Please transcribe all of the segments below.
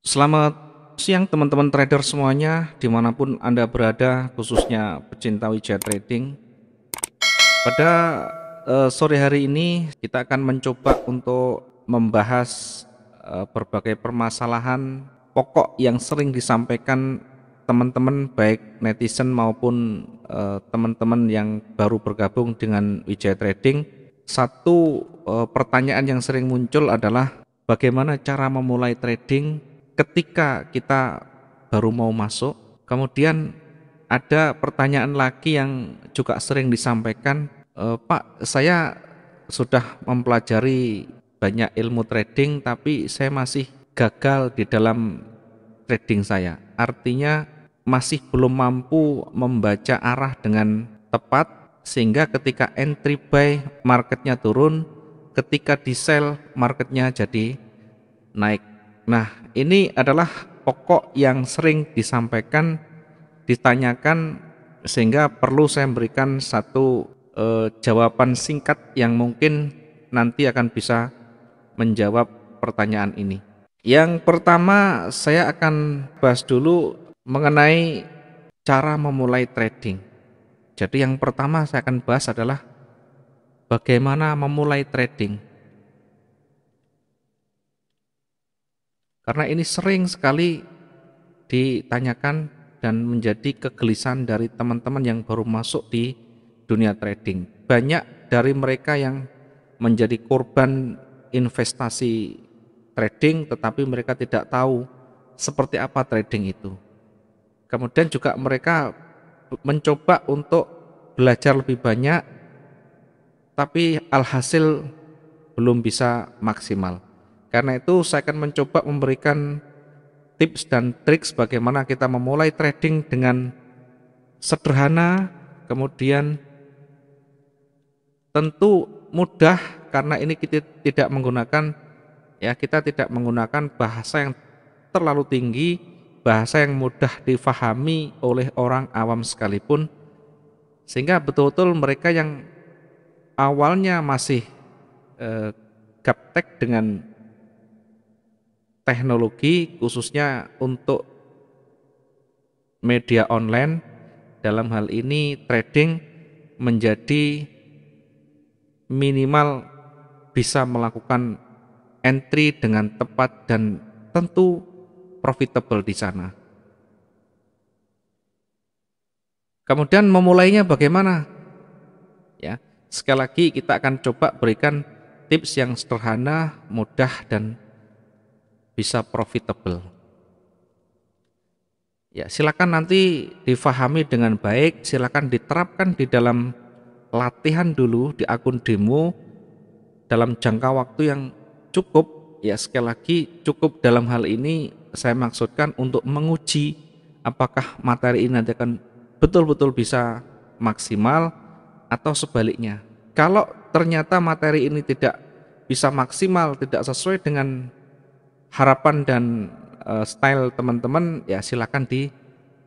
Selamat siang teman-teman trader semuanya dimanapun Anda berada khususnya pecinta wijaya trading Pada uh, sore hari ini kita akan mencoba untuk membahas uh, berbagai permasalahan pokok yang sering disampaikan teman-teman baik netizen maupun eh, teman-teman uh, yang baru bergabung dengan wijaya trading Satu pertanyaan yang sering muncul adalah bagaimana cara memulai trading ketika kita baru mau masuk, kemudian ada pertanyaan lagi yang juga sering disampaikan, e, Pak, saya sudah mempelajari banyak ilmu trading, tapi saya masih gagal di dalam trading saya. Artinya masih belum mampu membaca arah dengan tepat, sehingga ketika entry buy marketnya turun, ketika di sell marketnya jadi naik. Nah, ini adalah pokok yang sering disampaikan, ditanyakan, sehingga perlu saya memberikan satu e, jawaban singkat yang mungkin nanti akan bisa menjawab pertanyaan ini. Yang pertama, saya akan bahas dulu mengenai cara memulai trading. Jadi, yang pertama saya akan bahas adalah bagaimana memulai trading. Karena ini sering sekali ditanyakan dan menjadi kegelisahan dari teman-teman yang baru masuk di dunia trading. Banyak dari mereka yang menjadi korban investasi trading tetapi mereka tidak tahu seperti apa trading itu. Kemudian juga mereka mencoba untuk belajar lebih banyak tapi alhasil belum bisa maksimal. Karena itu saya akan mencoba memberikan tips dan trik bagaimana kita memulai trading dengan sederhana, kemudian tentu mudah karena ini kita tidak menggunakan ya kita tidak menggunakan bahasa yang terlalu tinggi, bahasa yang mudah difahami oleh orang awam sekalipun sehingga betul-betul mereka yang awalnya masih eh, gaptek dengan teknologi khususnya untuk media online dalam hal ini trading menjadi minimal bisa melakukan entry dengan tepat dan tentu profitable di sana. Kemudian memulainya bagaimana? Ya, sekali lagi kita akan coba berikan tips yang sederhana, mudah dan bisa profitable. Ya, silakan nanti difahami dengan baik, silakan diterapkan di dalam latihan dulu di akun demo dalam jangka waktu yang cukup. Ya, sekali lagi cukup dalam hal ini saya maksudkan untuk menguji apakah materi ini nanti akan betul-betul bisa maksimal atau sebaliknya. Kalau ternyata materi ini tidak bisa maksimal, tidak sesuai dengan harapan dan eh, style teman-teman ya silakan di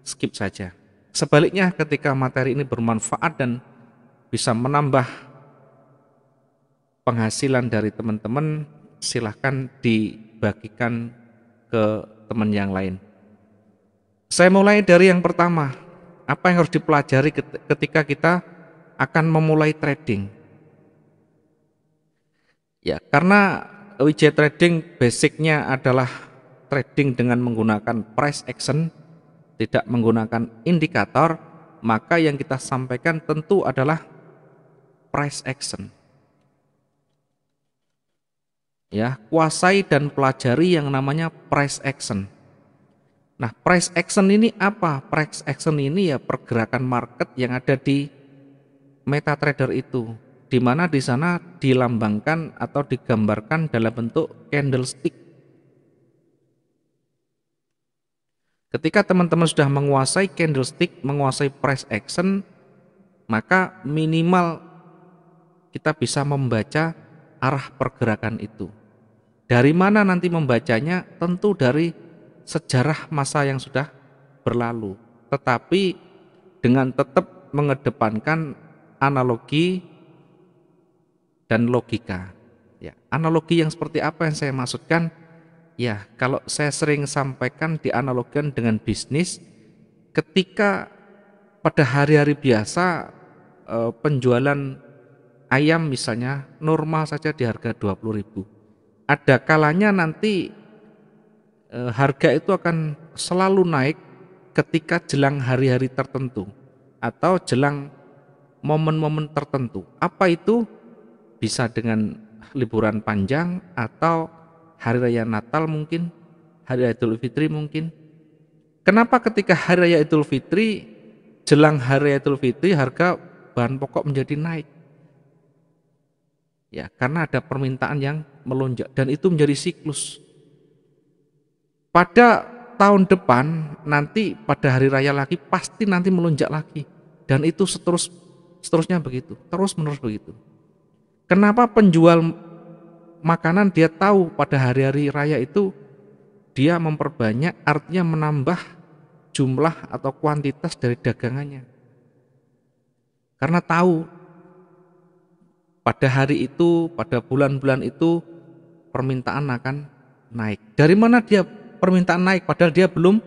skip saja. Sebaliknya ketika materi ini bermanfaat dan bisa menambah penghasilan dari teman-teman, silahkan dibagikan ke teman yang lain. Saya mulai dari yang pertama, apa yang harus dipelajari ketika kita akan memulai trading. Ya, karena WJ trading basicnya adalah trading dengan menggunakan price action, tidak menggunakan indikator, maka yang kita sampaikan tentu adalah price action. Ya, kuasai dan pelajari yang namanya price action. Nah, price action ini apa? Price action ini ya pergerakan market yang ada di MetaTrader itu di mana di sana dilambangkan atau digambarkan dalam bentuk candlestick. Ketika teman-teman sudah menguasai candlestick, menguasai price action, maka minimal kita bisa membaca arah pergerakan itu. Dari mana nanti membacanya? Tentu dari sejarah masa yang sudah berlalu. Tetapi dengan tetap mengedepankan analogi dan logika. Ya, analogi yang seperti apa yang saya maksudkan? Ya, kalau saya sering sampaikan di analogikan dengan bisnis, ketika pada hari-hari biasa eh, penjualan ayam misalnya normal saja di harga 20.000. Ada kalanya nanti eh, harga itu akan selalu naik ketika jelang hari-hari tertentu atau jelang momen-momen tertentu. Apa itu? bisa dengan liburan panjang atau hari raya Natal mungkin, hari raya Idul Fitri mungkin. Kenapa ketika hari raya Idul Fitri jelang hari raya Idul Fitri harga bahan pokok menjadi naik? Ya, karena ada permintaan yang melonjak dan itu menjadi siklus. Pada tahun depan nanti pada hari raya lagi pasti nanti melonjak lagi dan itu seterus seterusnya begitu, terus menerus begitu. Kenapa penjual makanan dia tahu pada hari-hari raya itu dia memperbanyak artinya menambah jumlah atau kuantitas dari dagangannya. Karena tahu pada hari itu, pada bulan-bulan itu permintaan akan naik. Dari mana dia permintaan naik padahal dia belum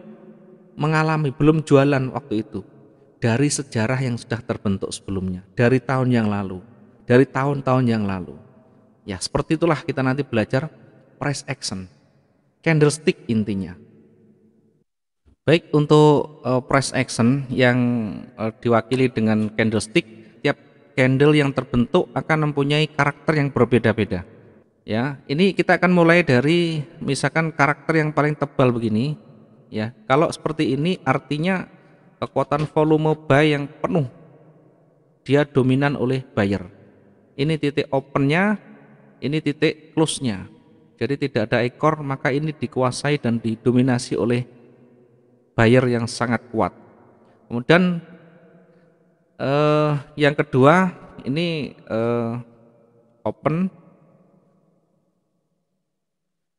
mengalami, belum jualan waktu itu. Dari sejarah yang sudah terbentuk sebelumnya, dari tahun yang lalu dari tahun-tahun yang lalu. Ya, seperti itulah kita nanti belajar price action, candlestick intinya. Baik untuk uh, eh, price action yang uh, diwakili dengan candlestick, tiap candle yang terbentuk akan mempunyai karakter yang berbeda-beda. Ya, ini kita akan mulai dari misalkan karakter yang paling tebal begini. Ya, kalau seperti ini artinya kekuatan volume buy yang penuh dia dominan oleh buyer ini titik opennya, ini titik close-nya. Jadi tidak ada ekor, maka ini dikuasai dan didominasi oleh buyer yang sangat kuat. Kemudian eh, yang kedua ini eh, open,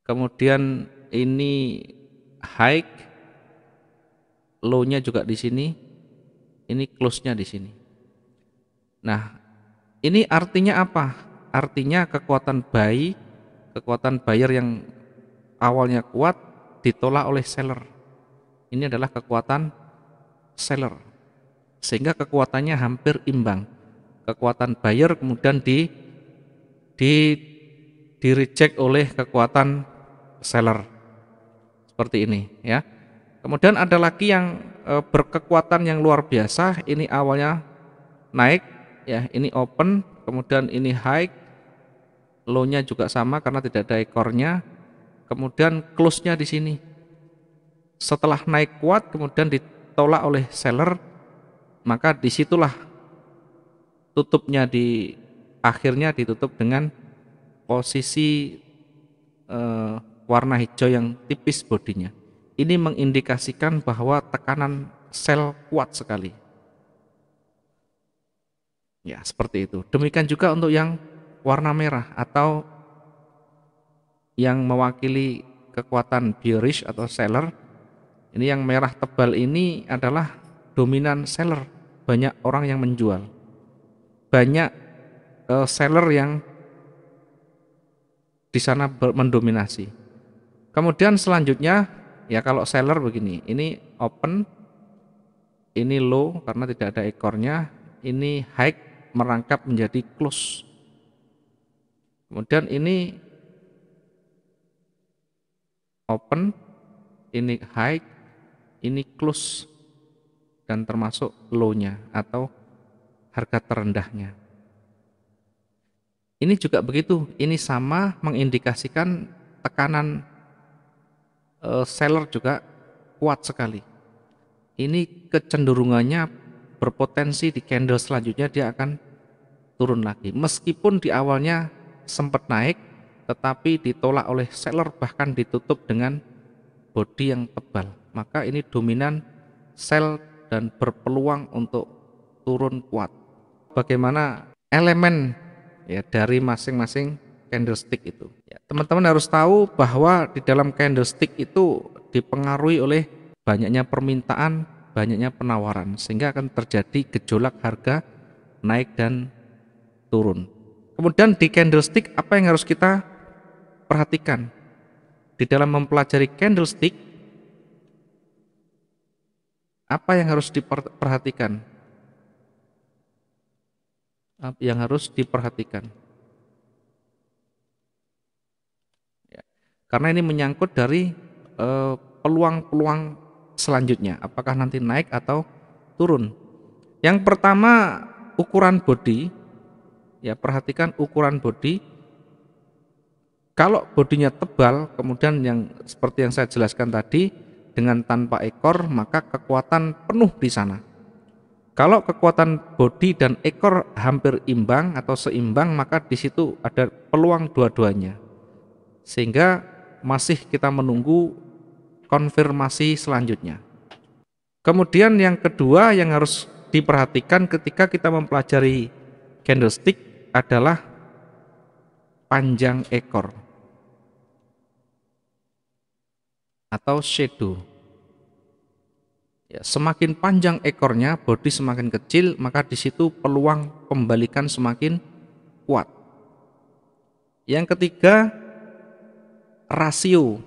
kemudian ini high, low-nya juga di sini, ini close-nya di sini. Nah, ini artinya apa? Artinya kekuatan bayi, kekuatan buyer yang awalnya kuat ditolak oleh seller. Ini adalah kekuatan seller. Sehingga kekuatannya hampir imbang. Kekuatan buyer kemudian di di di reject oleh kekuatan seller. Seperti ini ya. Kemudian ada lagi yang eh, berkekuatan yang luar biasa, ini awalnya naik ya ini open kemudian ini high low-nya juga sama karena tidak ada ekornya kemudian close-nya di sini setelah naik kuat kemudian ditolak oleh seller maka disitulah tutupnya di akhirnya ditutup dengan posisi eh, warna hijau yang tipis bodinya ini mengindikasikan bahwa tekanan sel kuat sekali Ya, seperti itu. Demikian juga untuk yang warna merah atau yang mewakili kekuatan bearish atau seller. Ini yang merah tebal ini adalah dominan seller, banyak orang yang menjual. Banyak uh, seller yang di sana mendominasi. Kemudian selanjutnya ya kalau seller begini, ini open, ini low karena tidak ada ekornya, ini high merangkap menjadi close. Kemudian ini open, ini high, ini close dan termasuk low-nya atau harga terendahnya. Ini juga begitu, ini sama mengindikasikan tekanan e, seller juga kuat sekali. Ini kecenderungannya berpotensi di candle selanjutnya dia akan turun lagi. Meskipun di awalnya sempat naik, tetapi ditolak oleh seller bahkan ditutup dengan body yang tebal. Maka ini dominan sell dan berpeluang untuk turun kuat. Bagaimana elemen ya dari masing-masing candlestick itu. Ya, teman-teman ya, harus tahu bahwa di dalam candlestick itu dipengaruhi oleh banyaknya permintaan, banyaknya penawaran sehingga akan terjadi gejolak harga naik dan turun. Kemudian di candlestick apa yang harus kita perhatikan? Di dalam mempelajari candlestick apa yang harus diperhatikan? Apa yang harus diperhatikan? Ya. Karena ini menyangkut dari eh, peluang-peluang eh, selanjutnya, apakah nanti naik atau turun. Yang pertama ukuran body ya perhatikan ukuran bodi kalau bodinya tebal kemudian yang seperti yang saya jelaskan tadi dengan tanpa ekor maka kekuatan penuh di sana kalau kekuatan bodi dan ekor hampir imbang atau seimbang maka di situ ada peluang dua-duanya sehingga masih kita menunggu konfirmasi selanjutnya kemudian yang kedua yang harus diperhatikan ketika kita mempelajari candlestick adalah panjang ekor atau shadow. Ya, semakin panjang ekornya, body semakin kecil, maka di situ peluang pembalikan semakin kuat. Yang ketiga, rasio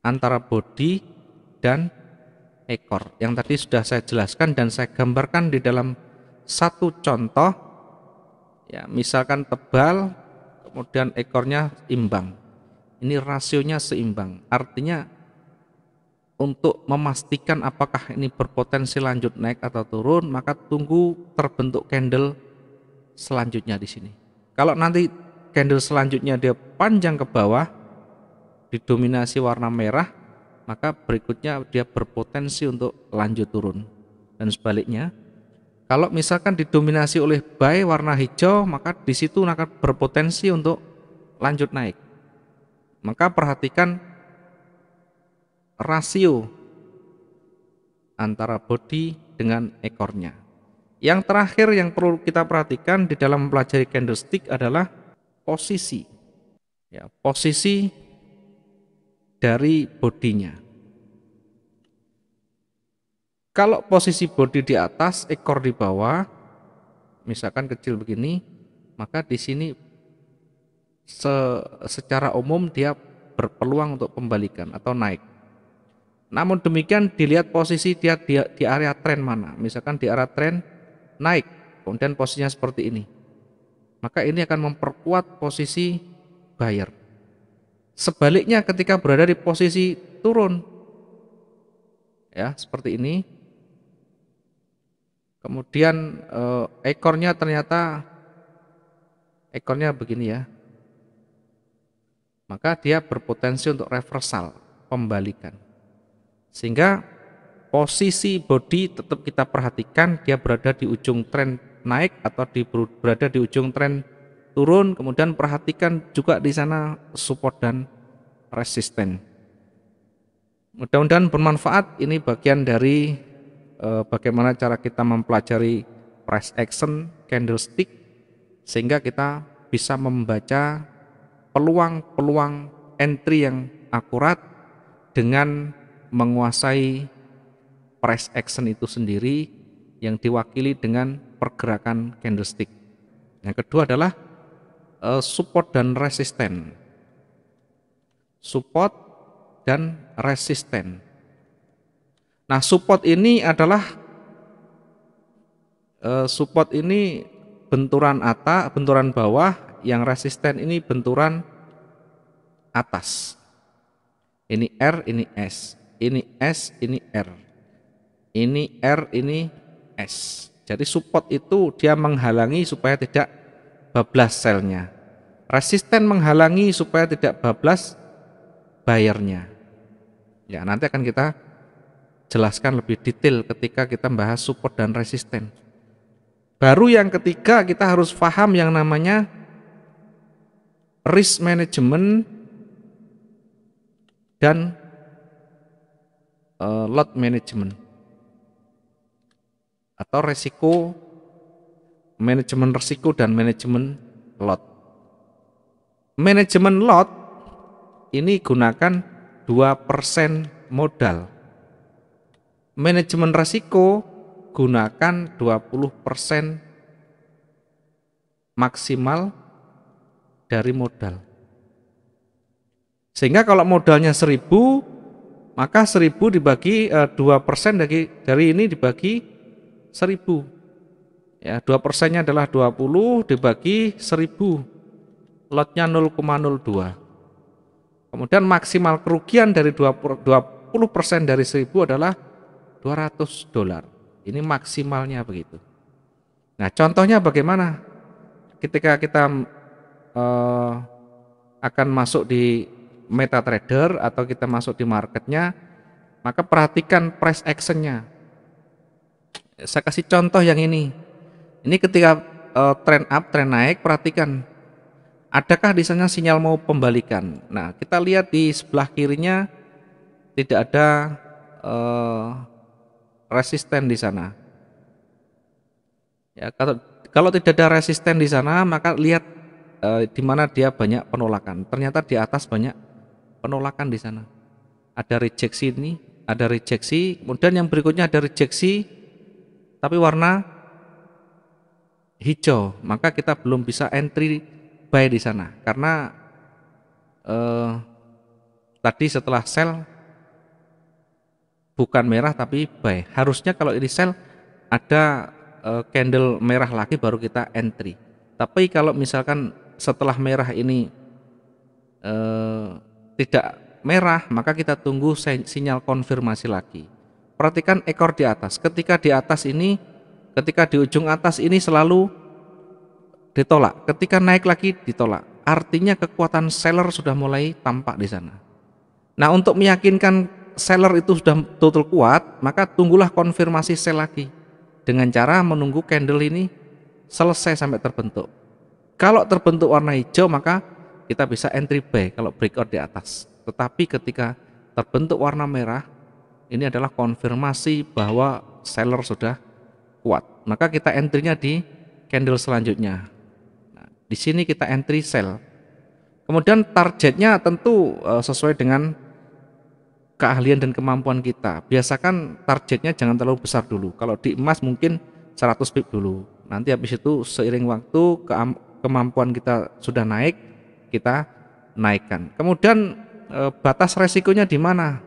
antara body dan ekor. Yang tadi sudah saya jelaskan dan saya gambarkan di dalam satu contoh ya misalkan tebal kemudian ekornya imbang ini rasionya seimbang artinya untuk memastikan apakah ini berpotensi lanjut naik atau turun maka tunggu terbentuk candle selanjutnya di sini kalau nanti candle selanjutnya dia panjang ke bawah didominasi warna merah maka berikutnya dia berpotensi untuk lanjut turun dan sebaliknya kalau misalkan didominasi oleh buy warna hijau, maka di situ akan berpotensi untuk lanjut naik. Maka perhatikan rasio antara body dengan ekornya. Yang terakhir yang perlu kita perhatikan di dalam mempelajari candlestick adalah posisi. Ya, posisi dari bodinya. Kalau posisi body di atas, ekor di bawah, misalkan kecil begini, maka di sini se secara umum dia berpeluang untuk pembalikan atau naik. Namun demikian dilihat posisi dia di, di area tren mana. Misalkan di area tren naik, kemudian posisinya seperti ini. Maka ini akan memperkuat posisi buyer. Sebaliknya ketika berada di posisi turun, ya seperti ini, Kemudian eh, ekornya ternyata ekornya begini ya. Maka dia berpotensi untuk reversal, pembalikan. Sehingga posisi body tetap kita perhatikan dia berada di ujung tren naik atau di, berada di ujung tren turun, kemudian perhatikan juga di sana support dan resisten. Mudah-mudahan bermanfaat. Ini bagian dari Eh, bagaimana cara kita mempelajari price action candlestick sehingga kita bisa membaca peluang-peluang entry yang akurat dengan menguasai price action itu sendiri yang diwakili dengan pergerakan candlestick. Yang kedua adalah eh, support dan resisten. Support dan resisten Nah, support ini adalah eh, support ini benturan atas, benturan bawah, yang resisten ini benturan atas. Ini R, ini S, ini S, ini R. Ini R, ini S. Jadi support itu dia menghalangi supaya tidak bablas selnya. Resisten menghalangi supaya tidak bablas bayarnya. Ya, nanti akan kita jelaskan lebih detail ketika kita membahas support dan resisten. Baru yang ketiga kita harus paham yang namanya risk management dan eh, load lot management atau resiko manajemen resiko dan manajemen lot. Manajemen lot ini gunakan 2% modal manajemen resiko gunakan 20% maksimal dari modal. Sehingga kalau modalnya 1000, maka 1000 dibagi eh, 2% dari dari ini dibagi 1000. Ya, 2%-nya adalah 20 dibagi 1000. Lotnya 0,02. Kemudian maksimal kerugian dari 20, dari 1000 adalah 200 dolar. Ini maksimalnya begitu. Nah, contohnya bagaimana ketika kita eh, akan masuk di MetaTrader atau kita masuk di marketnya, maka perhatikan price actionnya. Saya kasih contoh yang ini. Ini ketika eh, trend up, trend naik, perhatikan adakah di sana sinyal mau pembalikan. Nah, kita lihat di sebelah kirinya tidak ada eh, resisten di sana. Ya, kalau kalau tidak ada resisten di sana, maka lihat eh, di mana dia banyak penolakan. Ternyata di atas banyak penolakan di sana. Ada rejeksi ini, ada rejeksi, kemudian yang berikutnya ada rejeksi tapi warna hijau, maka kita belum bisa entry buy di sana karena eh, tadi setelah sell bukan merah tapi buy. Harusnya kalau ini sell ada e, candle merah lagi baru kita entry. Tapi kalau misalkan setelah merah ini uh, tidak merah, maka kita tunggu sinyal konfirmasi lagi. Perhatikan ekor di atas. Ketika di atas ini, ketika di ujung atas ini selalu ditolak. Ketika naik lagi ditolak. Artinya kekuatan seller sudah mulai tampak di sana. Nah, untuk meyakinkan seller itu sudah total kuat, maka tunggulah konfirmasi sell lagi dengan cara menunggu candle ini selesai sampai terbentuk. Kalau terbentuk warna hijau maka kita bisa entry buy kalau breakout di atas. Tetapi ketika terbentuk warna merah, ini adalah konfirmasi bahwa seller sudah kuat. Maka kita entry-nya di candle selanjutnya. Nah, di sini kita entry sell. Kemudian targetnya tentu eh, sesuai dengan keahlian dan kemampuan kita. Biasakan targetnya jangan terlalu besar dulu. Kalau di emas mungkin 100 pip dulu. Nanti habis itu seiring waktu ke kemampuan kita sudah naik, kita naikkan. Kemudian e, batas resikonya di mana?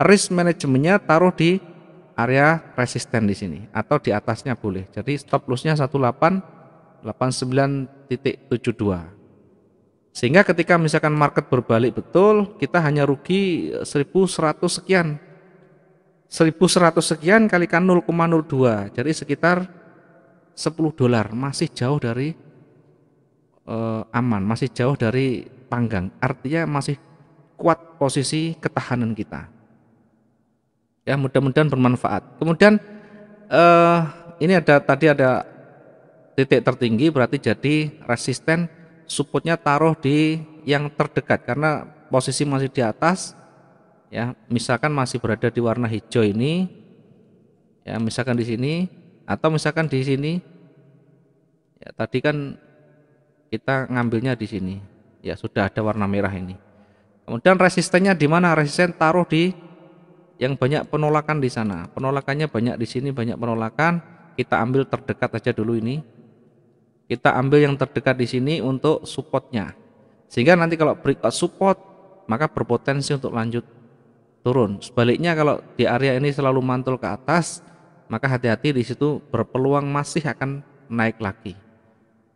Risk manajemennya taruh di area resisten di sini atau di atasnya boleh. Jadi stop lossnya 18 89.72. Sehingga ketika misalkan market berbalik betul, kita hanya rugi 1100 eh, sekian. 1100 sekian kalikan 0,02. Jadi sekitar 10 dolar, masih jauh dari uh, aman, masih jauh dari panggang. Artinya masih kuat posisi ketahanan kita. Ya, mudah-mudahan bermanfaat. Kemudian uh, ini ada tadi ada titik tertinggi berarti jadi resisten supportnya taruh di yang terdekat karena posisi masih di atas ya misalkan masih berada di warna hijau ini ya misalkan di sini atau misalkan di sini ya tadi kan kita ngambilnya di sini ya sudah ada warna merah ini kemudian resistennya di mana resisten taruh di yang banyak penolakan di sana penolakannya banyak di sini banyak penolakan kita ambil terdekat aja dulu ini kita ambil yang terdekat di sini untuk supportnya sehingga nanti kalau breakout eh, support maka berpotensi untuk lanjut turun sebaliknya kalau di area ini selalu mantul ke atas maka hati-hati di situ berpeluang masih akan naik lagi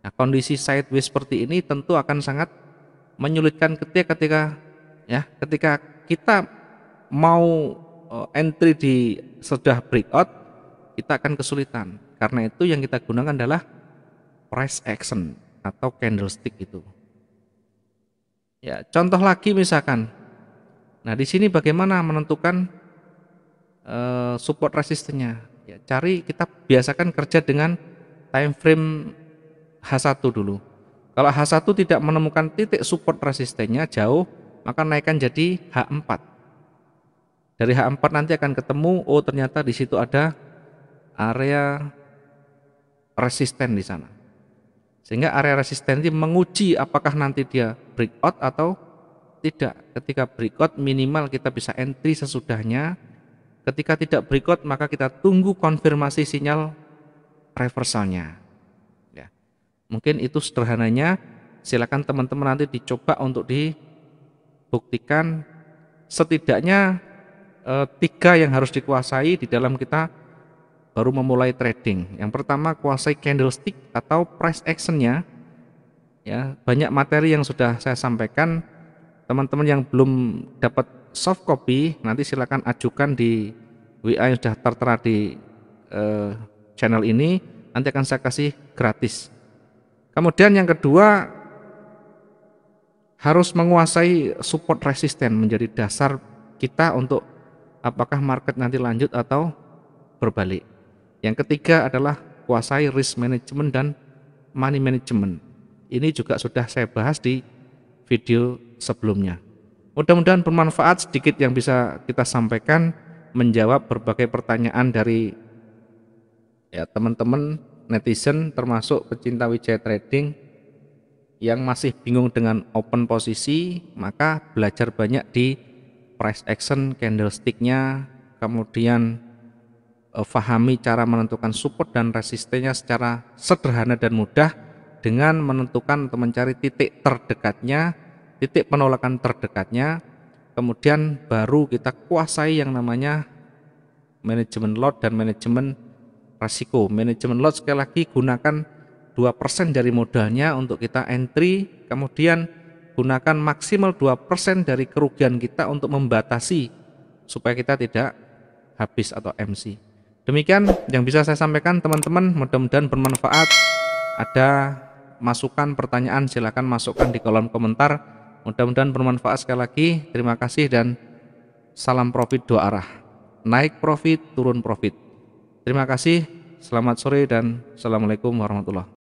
nah, kondisi sideways seperti ini tentu akan sangat menyulitkan ketika ketika ya ketika kita mau eh, entry di sedah breakout kita akan kesulitan karena itu yang kita gunakan adalah price action atau candlestick itu. Ya, contoh lagi misalkan. Nah, di sini bagaimana menentukan uh, support resistennya? Ya, cari kita biasakan kerja dengan time frame H1 dulu. Kalau H1 tidak menemukan titik support resistennya jauh, maka naikkan jadi H4. Dari H4 nanti akan ketemu, oh ternyata di situ ada area resisten di sana. Sehingga area resistensi menguji apakah nanti dia breakout atau tidak. Ketika breakout minimal kita bisa entry sesudahnya. Ketika tidak breakout maka kita tunggu konfirmasi sinyal reversalnya. Ya. Mungkin itu sederhananya. Silakan teman-teman nanti dicoba untuk dibuktikan setidaknya e, tiga yang harus dikuasai di dalam kita baru memulai trading. Yang pertama kuasai candlestick atau price actionnya. Ya, banyak materi yang sudah saya sampaikan. Teman-teman yang belum dapat soft copy nanti silakan ajukan di WA yang sudah tertera di eh, channel ini. Nanti akan saya kasih gratis. Kemudian yang kedua harus menguasai support resisten menjadi dasar kita untuk apakah market nanti lanjut atau berbalik. Yang ketiga adalah kuasai risk management dan money management. Ini juga sudah saya bahas di video sebelumnya. Mudah-mudahan bermanfaat sedikit yang bisa kita sampaikan menjawab berbagai pertanyaan dari ya teman-teman netizen termasuk pecinta Wijaya Trading yang masih bingung dengan open posisi, maka belajar banyak di price action candlesticknya, kemudian Eh, fahami cara menentukan support dan resistennya secara sederhana dan mudah dengan menentukan atau mencari titik terdekatnya, titik penolakan terdekatnya, kemudian baru kita kuasai yang namanya manajemen lot dan manajemen resiko. Manajemen lot sekali lagi gunakan 2% dari modalnya untuk kita entry, kemudian gunakan maksimal 2% dari kerugian kita untuk membatasi supaya kita tidak habis atau MC. Demikian yang bisa saya sampaikan teman-teman, mudah-mudahan bermanfaat. Ada masukan, pertanyaan silakan masukkan di kolom komentar. Mudah-mudahan bermanfaat sekali lagi. Terima kasih dan salam profit dua arah. Naik profit, turun profit. Terima kasih. Selamat sore dan Assalamualaikum warahmatullahi